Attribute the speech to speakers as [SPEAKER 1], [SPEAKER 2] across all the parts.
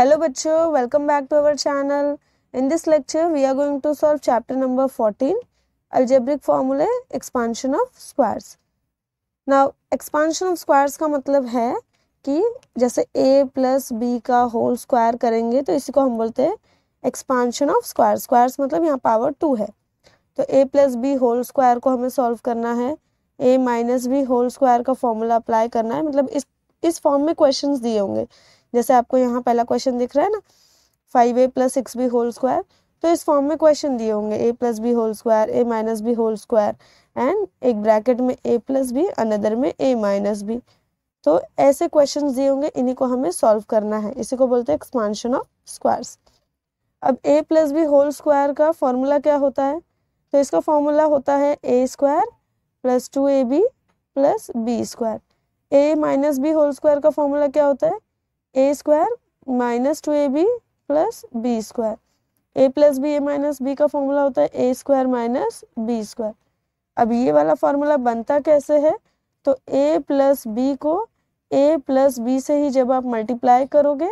[SPEAKER 1] hello बच्चों welcome back to our channel in this lecture we are going to solve chapter number 14 algebraic formulae expansion of squares now expansion of squares का मतलब है कि जैसे A plus B का whole square करेंगे तो इसी को हम बोलते हैं एक्सपांशन ऑफ स्क्वायर स्क्वायर्स मतलब यहाँ पावर टू है तो A plus B whole square को हमें सॉल्व करना है A minus B whole square का फॉर्मूला अप्लाई करना है मतलब इस इस फॉर्म में क्वेश्चंस दिए होंगे जैसे आपको यहाँ पहला क्वेश्चन दिख रहा है ना five A plus six B whole square तो इस फॉर्म में क्वेश्चन दिए होंगे A plus B whole square A minus B whole square and एक ब्रैकेट में ए प्लस बी अनदर में ए माइनस बी तो ऐसे क्वेश्चन दिए होंगे इन्हीं को हमें सॉल्व करना है इसी को बोलते हैं एक्सपांशन ऑफ स्क्वायर्स अब A plus B whole square का फॉर्मूला क्या होता है तो इसका फॉर्मूला होता है A square plus two A B plus B square A minus B whole square का फॉर्मूला क्या होता है A square minus two A B plus B square A plus B A minus B का formula होता है A square minus B square अब ये वाला फार्मूला बनता कैसे है तो ए प्लस बी को ए प्लस बी से ही जब आप मल्टीप्लाई करोगे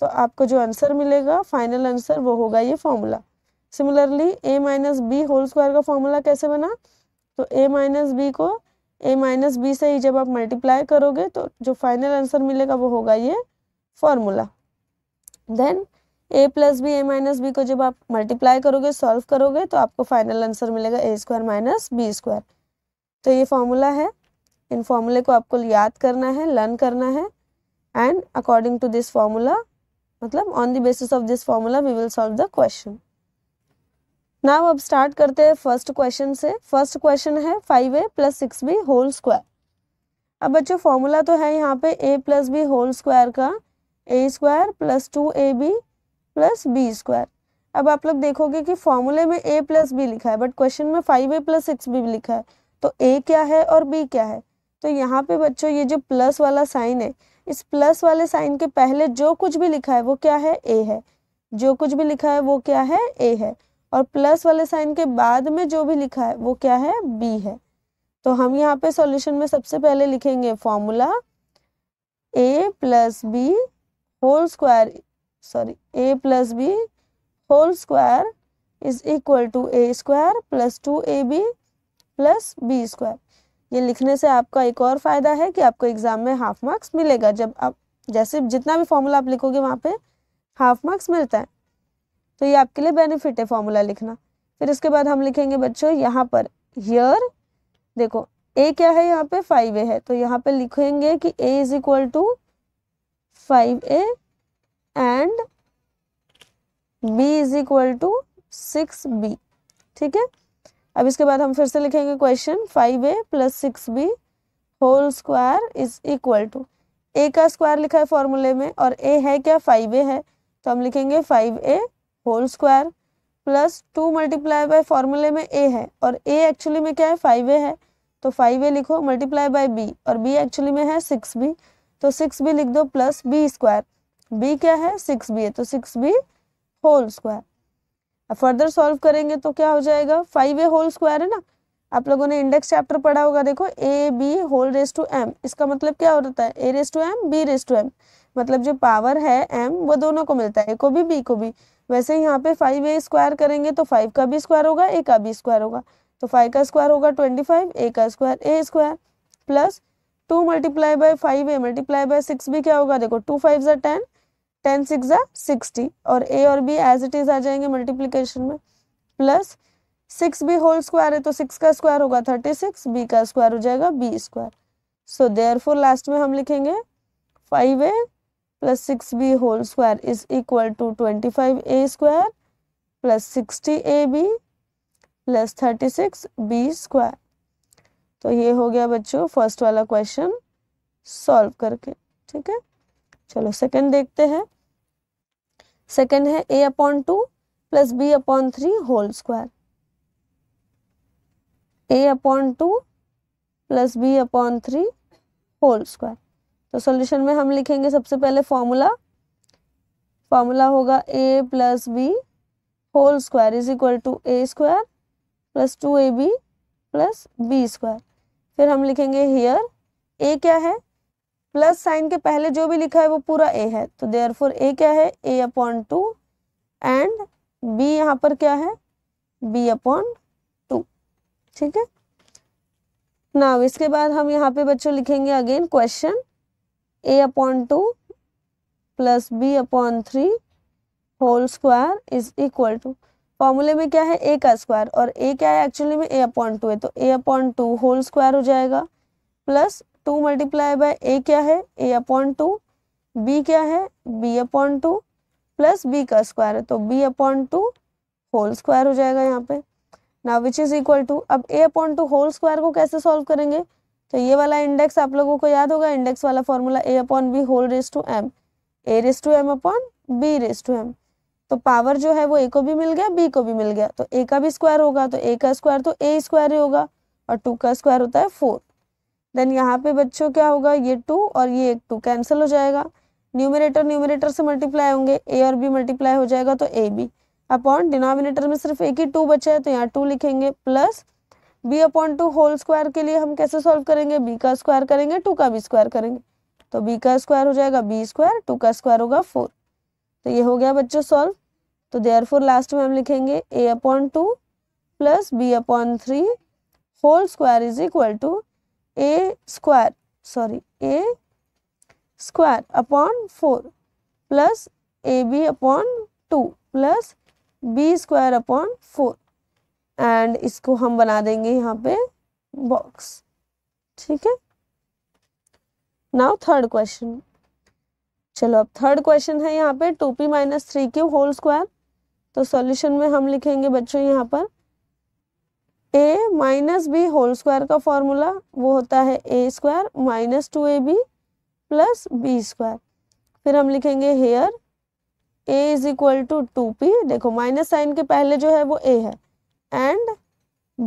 [SPEAKER 1] तो आपको जो आंसर मिलेगा फाइनल आंसर वो होगा ये formula similarly A minus B whole square का फॉर्मूला कैसे बना तो ए माइनस बी को ए माइनस बी से ही जब आप मल्टीप्लाई करोगे तो जो फाइनल आंसर मिलेगा वो होगा ये formula then A plus B A minus B को जब आप मल्टीप्लाई करोगे सॉल्व करोगे तो आपको फाइनल आंसर मिलेगा A square minus B square तो ये फॉर्मूला है इन फॉर्मूले को आपको याद करना है लर्न करना है and according to this formula मतलब on the basis of this formula we will solve the question now अब स्टार्ट करते हैं फर्स्ट क्वेश्चन से फर्स्ट क्वेश्चन है five A plus six B whole square अब बच्चों फॉर्मूला तो है यहाँ पे A plus B whole square का A square plus two A B plus B square अब आप लोग देखोगे कि फॉर्मूले में ए प्लस बी लिखा है बट क्वेश्चन में five A plus six B लिखा है तो ए क्या है और बी क्या है तो यहाँ पे बच्चों ये जो प्लस वाला साइन है इस प्लस वाले साइन के पहले जो कुछ भी लिखा है वो क्या है ए है जो कुछ भी लिखा है वो क्या है ए है और प्लस वाले साइन के बाद में जो भी लिखा है वो क्या है बी है तो हम यहाँ पे सॉल्यूशन में सबसे पहले लिखेंगे formula A plus B whole square sorry A plus B whole square is equal to A square plus two A B plus B square ये लिखने से आपका एक और फ़ायदा है कि आपको एग्ज़ाम में हाफ मार्क्स मिलेगा जब आप जैसे जितना भी फॉर्मूला आप लिखोगे वहाँ पे हाफ मार्क्स मिलता है तो ये आपके लिए बेनिफिट है फॉर्मूला लिखना फिर इसके बाद हम लिखेंगे बच्चों यहाँ पर हियर देखो ए क्या है यहाँ पे फाइव ए है तो यहाँ पे लिखेंगे कि A is equal to five A and B is equal to six B ठीक है अब इसके बाद हम फिर से लिखेंगे question five A plus six B whole square is equal to A का स्क्वायर लिखा है फॉर्मूले में और ए है क्या फाइव ए है तो हम लिखेंगे five A whole square plus two multiply by फॉर्मूले में ए है और ए एक्चुअली में क्या है फाइव ए है तो फाइव ए लिखो मल्टीप्लाई बाय बी और बी एक्चुअली में है सिक्स बी तो सिक्स बी लिख दो प्लस बी स्क्वायर बी क्या है सिक्स बी है तो सिक्स बी होल स्क्वायर अब फर्दर सॉल्व करेंगे तो क्या हो जाएगा फाइव ए होल स्क्वायर है ना आप लोगों ने इंडेक्स चैप्टर पढ़ा होगा देखो A B whole raise to M इसका मतलब क्या होता है A raise to M B raise to M मतलब जो पावर है एम वो दोनों को मिलता है ए को भी बी को भी वैसे यहाँ पे फाइव ए स्क्वायर करेंगे तो फाइव का भी स्क्वायर होगा ए का भी स्क्वायर होगा तो फाइव का स्क्वायर होगा ट्वेंटी फाइव ए का square A square plus two multiply by five A multiply by six भी क्या होगा देखो टू फाइव जै टेन टेन सिक्स जै सिक्सटी और ए और बी एज इट इज़ आ जाएंगे मल्टीप्लीकेशन में plus six B whole square है तो सिक्स का स्क्वायर होगा थर्टी सिक्स बी का स्क्वायर हो जाएगा B square so there therefore last में हम लिखेंगे five A plus six B whole square is equal to twenty five A square plus sixty A B plus thirty six B square तो ये हो गया बच्चों फर्स्ट वाला क्वेश्चन सॉल्व करके ठीक है चलो सेकंड देखते हैं सेकंड है A upon two plus B upon three whole square A upon two plus B upon three whole square तो सॉल्यूशन में हम लिखेंगे सबसे पहले फॉर्मूला फॉर्मूला होगा A plus B whole square is equal to A square plus two A B plus B square फिर हम लिखेंगे हियर ए क्या है प्लस साइन के पहले जो भी लिखा है वो पूरा ए है तो देयर फोर ए क्या है A upon two and B यहाँ पर क्या है बी अपॉन टू ठीक है नाउ इसके बाद हम यहाँ पे बच्चों लिखेंगे again question A upon two plus B upon three whole square is equal to फॉर्मूले में क्या है ए का स्क्वायर और ए क्या है एक्चुअली में ए अपॉइंट टू है तो A upon two whole square हो जाएगा plus two multiply by A क्या है ए अपॉइंट टू बी क्या है B upon two plus B का स्क्वायर है तो B upon two whole square हो जाएगा यहाँ पे ना विच इज इक्वल टू अब A upon two whole square को कैसे सॉल्व करेंगे तो ये वाला इंडेक्स आप लोगों को याद होगा इंडेक्स वाला formula A upon B whole raise to M A raise to M upon B raise to M तो पावर जो है वो ए को भी मिल गया बी को भी मिल गया तो ए का भी स्क्वायर होगा तो ए का स्क्वायर तो ए स्क्वायर ही होगा और टू का स्क्वायर होता है फोर देन यहाँ पे बच्चों क्या होगा ये टू और ये एक टू कैंसिल हो जाएगा न्यूमिनेटर न्यूमिनेटर से मल्टीप्लाई होंगे ए और बी मल्टीप्लाई हो जाएगा तो ए बी अपॉन डिनोमिनेटर में सिर्फ एक ही टू बचा है तो यहाँ टू लिखेंगे plus B upon two whole square के लिए हम कैसे सॉल्व करेंगे बी का स्क्वायर करेंगे टू का भी स्क्वायर करेंगे तो बी का स्क्वायर हो जाएगा बी स्क्वायर टू का स्क्वायर होगा फोर तो ये हो गया बच्चों सॉल्व तो फोर लास्ट में हम लिखेंगे A upon two plus B upon three whole square is equal to A square sorry A square upon four plus A B upon two plus B square upon four and इसको हम बना देंगे यहाँ पे box ठीक है now third question चलो अब थर्ड क्वेश्चन है यहाँ पे two P minus three Q whole square तो सॉल्यूशन में हम लिखेंगे बच्चों यहाँ पर A minus B whole square का फॉर्मूला वो होता है A square minus two A B plus B square फिर हम लिखेंगे here A is equal to two P देखो माइनस साइन के पहले जो है वो ए है and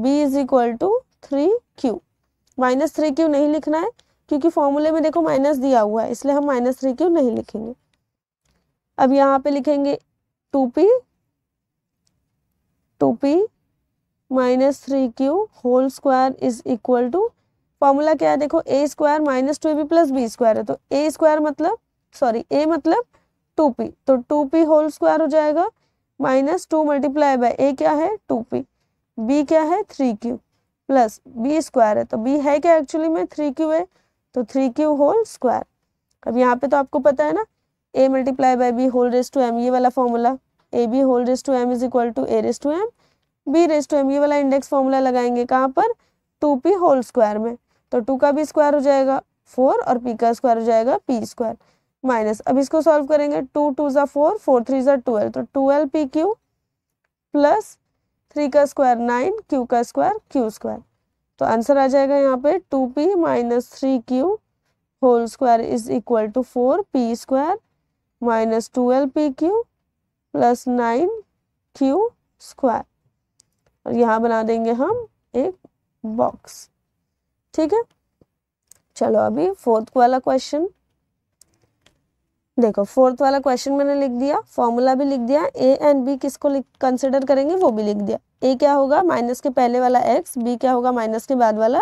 [SPEAKER 1] B is equal to three Q minus three Q नहीं लिखना है क्योंकि फॉर्मूले में देखो माइनस दिया हुआ है इसलिए हम माइनस थ्री क्यू नहीं लिखेंगे अब यहाँ पे लिखेंगे two P two P minus three Q whole square is equal to formula क्या है देखो A square minus two B plus B square है तो ए स्क्वायर मतलब सॉरी ए मतलब टू पी तो टू पी होल स्क्वायर हो जाएगा minus two multiply by A क्या है टू पी बी क्या है three Q plus B square है तो बी है क्या एक्चुअली में थ्री क्यू है तो थ्री क्यू होल स्क्वायर अब यहाँ पे तो आपको पता है ना A multiply by B whole raise to M ये वाला formula A B whole raise to M is equal to A raise to M B raise to M ये वाला इंडेक्स फॉर्मूला लगाएंगे कहाँ पर टू पी होल स्क्वायर में तो to का भी स्क्वायर हो जाएगा फोर और पी का स्क्वायर हो जाएगा पी स्क्वायर माइनस अब इसको सॉल्व करेंगे टू टू ज़ा फोर फोर थ्री ज़ा ट्वेल्व तो twelve P Q plus three का स्क्वायर नाइन क्यू का स्क्वायर क्यू स्क्वायर तो आंसर आ जाएगा यहाँ पे two P minus three Q whole square is equal to four P square minus twelve P Q plus nine Q square और यहाँ बना देंगे हम एक बॉक्स ठीक है चलो अभी फोर्थ वाला क्वेश्चन देखो फोर्थ वाला क्वेश्चन मैंने लिख दिया फॉर्मूला भी लिख दिया ए एंड बी किसको कंसिडर करेंगे वो भी लिख दिया ए क्या होगा माइनस के पहले वाला एक्स बी क्या होगा माइनस के बाद वाला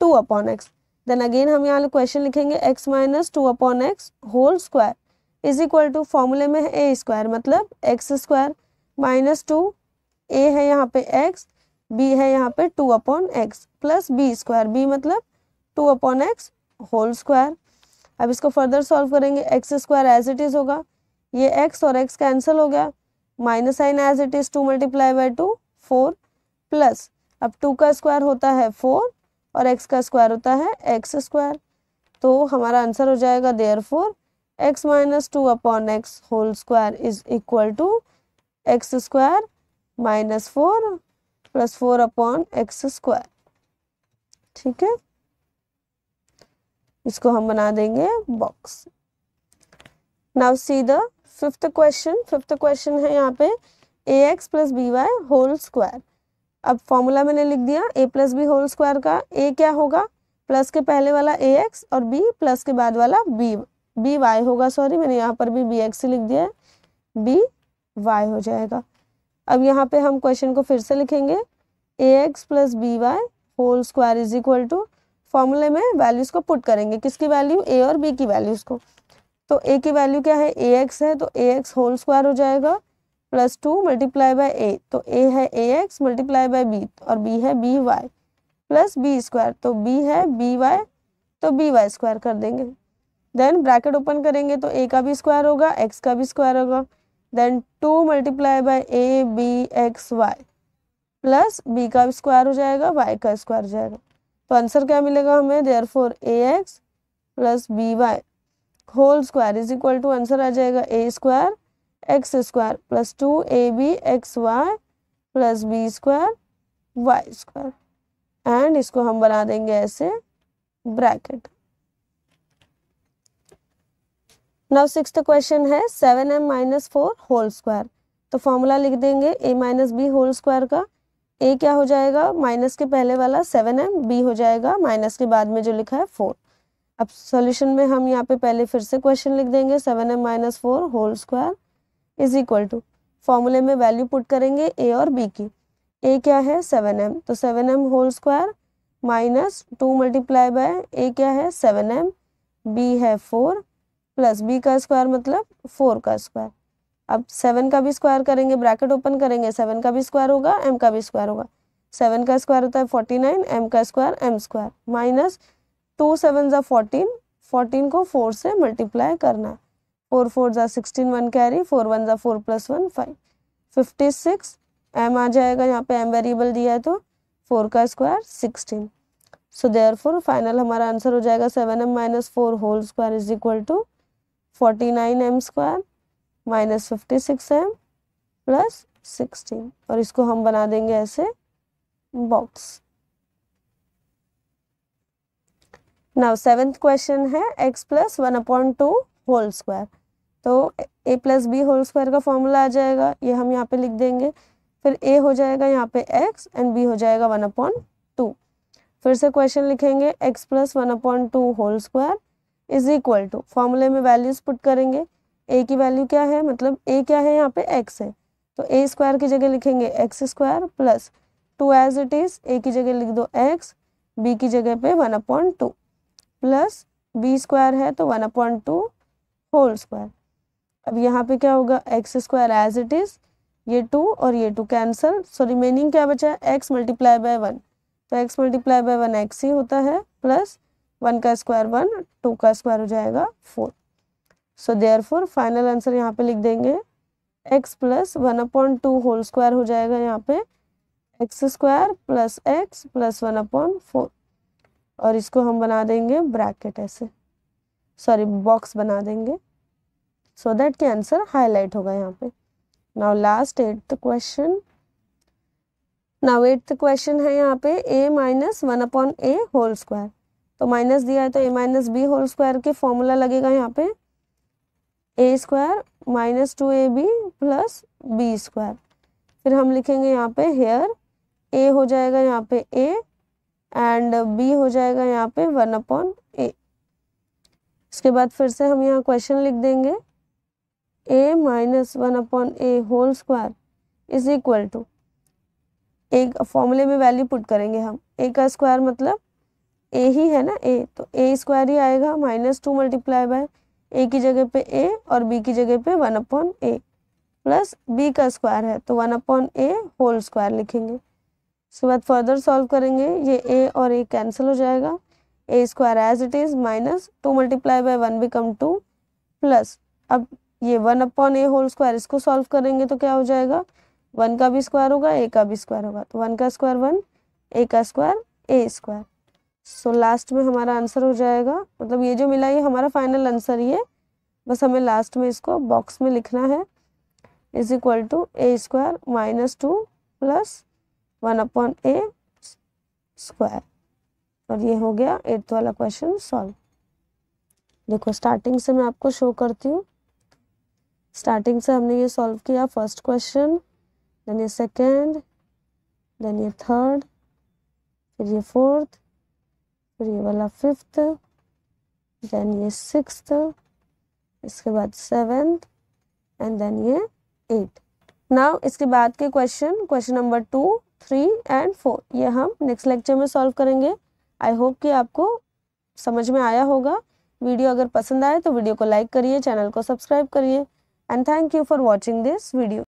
[SPEAKER 1] two upon X then again हम यहाँ क्वेश्चन लिखेंगे X minus two upon X whole square is equal to फॉर्मूले में है ए स्क्वायर मतलब X square minus two A है यहाँ पे एक्स बी है यहाँ पे two upon X plus B square B मतलब two upon X whole square अब इसको फर्दर सॉल्व करेंगे X square as it is होगा ये एक्स और एक्स कैंसिल हो गया minus sign as it is two multiply by two four plus अब टू का स्क्वायर होता है फोर और एक्स का स्क्वायर होता है एक्स स्क्वायर तो हमारा आंसर हो जाएगा therefore X minus two upon X whole square is equal to X square minus four plus four upon X square ठीक है इसको हम बना देंगे box now see the fifth question fifth question है यहाँ पे A X plus B Y whole square अब फॉर्मूला मैंने लिख दिया A plus B whole square का ए क्या होगा प्लस के पहले वाला ए एक्स और बी प्लस के बाद वाला बी बी वाई होगा सॉरी मैंने यहाँ पर भी बी एक्स लिख दिया है बी वाई हो जाएगा अब यहाँ पे हम क्वेश्चन को फिर से लिखेंगे A X plus B Y whole square is equal to फॉर्मूले में वैल्यूज़ को पुट करेंगे किसकी वैल्यू ए और बी की वैल्यूज़ को तो ए की वैल्यू क्या है ए एक्स है तो ए एक्स होल स्क्वायर हो जाएगा plus two multiply by A तो ए है A X multiply by B और बी है B Y plus B square तो बी है बी वाई तो बी वाई स्क्वायर कर देंगे देन ब्रैकेट ओपन करेंगे तो ए का भी स्क्वायर होगा एक्स का भी स्क्वायर होगा then two multiply by A B X Y plus B का स्क्वायर हो जाएगा वाई का स्क्वायर हो जाएगा तो आंसर क्या मिलेगा हमें therefore A X plus B Y whole square is equal to answer आ जाएगा A square X square plus two A B X Y plus B square Y square and इसको हम बना देंगे ऐसे ब्रैकेट नाउ सिक्स क्वेश्चन है seven M minus four whole square तो formula लिख देंगे A minus B whole square का ए क्या हो जाएगा माइनस के पहले वाला सेवन एम बी हो जाएगा माइनस के बाद में जो लिखा है फोर अब सॉल्यूशन में हम यहाँ पे पहले फिर से क्वेश्चन लिख देंगे seven M minus four whole square is equal to फॉर्मूले में वैल्यू पुट करेंगे ए और बी की ए क्या है सेवन एम तो seven M whole square minus two multiply by A क्या है सेवन एम बी है फोर प्लस बी का स्क्वायर मतलब फोर का स्क्वायर अब सेवन का भी स्क्वायर करेंगे ब्रैकेट ओपन करेंगे सेवन का भी स्क्वायर होगा एम का भी स्क्वायर होगा सेवन का स्क्वायर होता है फोर्टी नाइन एम का square M square minus two seven ज़ा फोर्टीन फोर्टीन को फोर से मल्टीप्लाई करना फोर फोर ज़ा sixteen one carry four one ज़ा four plus one five fifty six M आ जाएगा यहाँ पे एम वेरिएबल दिया है तो फोर का square sixteen so there four final हमारा आंसर हो जाएगा seven M minus four whole square is equal to forty nine M square minus fifty six M plus sixteen और इसको हम बना देंगे ऐसे बॉक्स नाउ सेवेंथ क्वेश्चन है X plus one upon two whole square तो A plus B whole square का formula आ जाएगा ये हम यहाँ पे लिख देंगे फिर ए हो जाएगा यहाँ पे एक्स एंड बी हो जाएगा वन अपॉइंट टू फिर से क्वेश्चन लिखेंगे X plus one upon two whole square is equal to फॉर्मूले में वैल्यूज पुट करेंगे ए की वैल्यू क्या है मतलब ए क्या है यहाँ पे एक्स है तो ए स्क्वायर की जगह लिखेंगे X square plus two as it is A की जगह लिख दो एक्स बी की जगह पे one upon two plus B square है तो one upon two whole square अब यहाँ पे क्या होगा X square as it is ये टू और ये टू कैंसल सो रिमेनिंग क्या बचा है एक्स मल्टीप्लाई बाय वन तो X multiply by one X ही होता है प्लस वन का स्क्वायर वन टू का स्क्वायर हो जाएगा four so four final answer यहाँ पे लिख देंगे X plus one upon two whole square हो जाएगा यहाँ पे X square plus X plus one upon four और इसको हम बना देंगे ब्रैकेट ऐसे सॉरी बॉक्स बना देंगे सो दैट के आंसर हाईलाइट होगा यहाँ पे now last eighth question now eighth question है यहाँ पे A minus one upon A whole square तो माइनस दिया है तो A minus B whole square के फॉर्मूला लगेगा यहाँ पे A square minus two A B plus B square फिर हम लिखेंगे यहाँ पे हेयर ए हो जाएगा यहाँ पे ए एंड बी हो जाएगा यहाँ पे वन अपॉन ए इसके बाद फिर से हम यहाँ क्वेश्चन लिख देंगे A minus one upon A whole square is equal to एक फॉर्मूले में वैल्यू पुट करेंगे हम ए का स्क्वायर मतलब ए ही है ना ए तो ए स्क्वायर ही आएगा minus two multiply by A की जगह पे ए और बी की जगह पे one upon A plus B का स्क्वायर है तो one upon A whole square लिखेंगे उसके बाद फर्दर सॉल्व करेंगे ये ए और ए कैंसिल हो जाएगा A square as it is minus two multiply by one become two plus अब ये one upon A whole square इसको सॉल्व करेंगे तो क्या हो जाएगा वन का भी स्क्वायर होगा ए का भी स्क्वायर होगा तो वन का स्क्वायर वन ए का square A square so so, last में हमारा आंसर हो जाएगा मतलब ये जो मिला ये हमारा फाइनल आंसर ही है बस हमें लास्ट में इसको बॉक्स में लिखना है is equal to A square minus two plus one upon A square और ये हो गया एट्थ वाला क्वेश्चन सॉल्व देखो स्टार्टिंग से मैं आपको शो करती हूँ स्टार्टिंग से हमने ये सॉल्व किया फर्स्ट क्वेश्चन देन ये सेकेंड देन ये थर्ड फिर ये फोर्थ फिर ये वाला फिफ्थ देन ये सिक्स इसके बाद सेवेंथ एंड देन ये एट नाउ इसके बाद के question question number two three and four ये हम नेक्स्ट लेक्चर में सॉल्व करेंगे आई होप कि आपको समझ में आया होगा वीडियो अगर पसंद आए तो वीडियो को लाइक करिए चैनल को सब्सक्राइब करिए and thank you for watching this video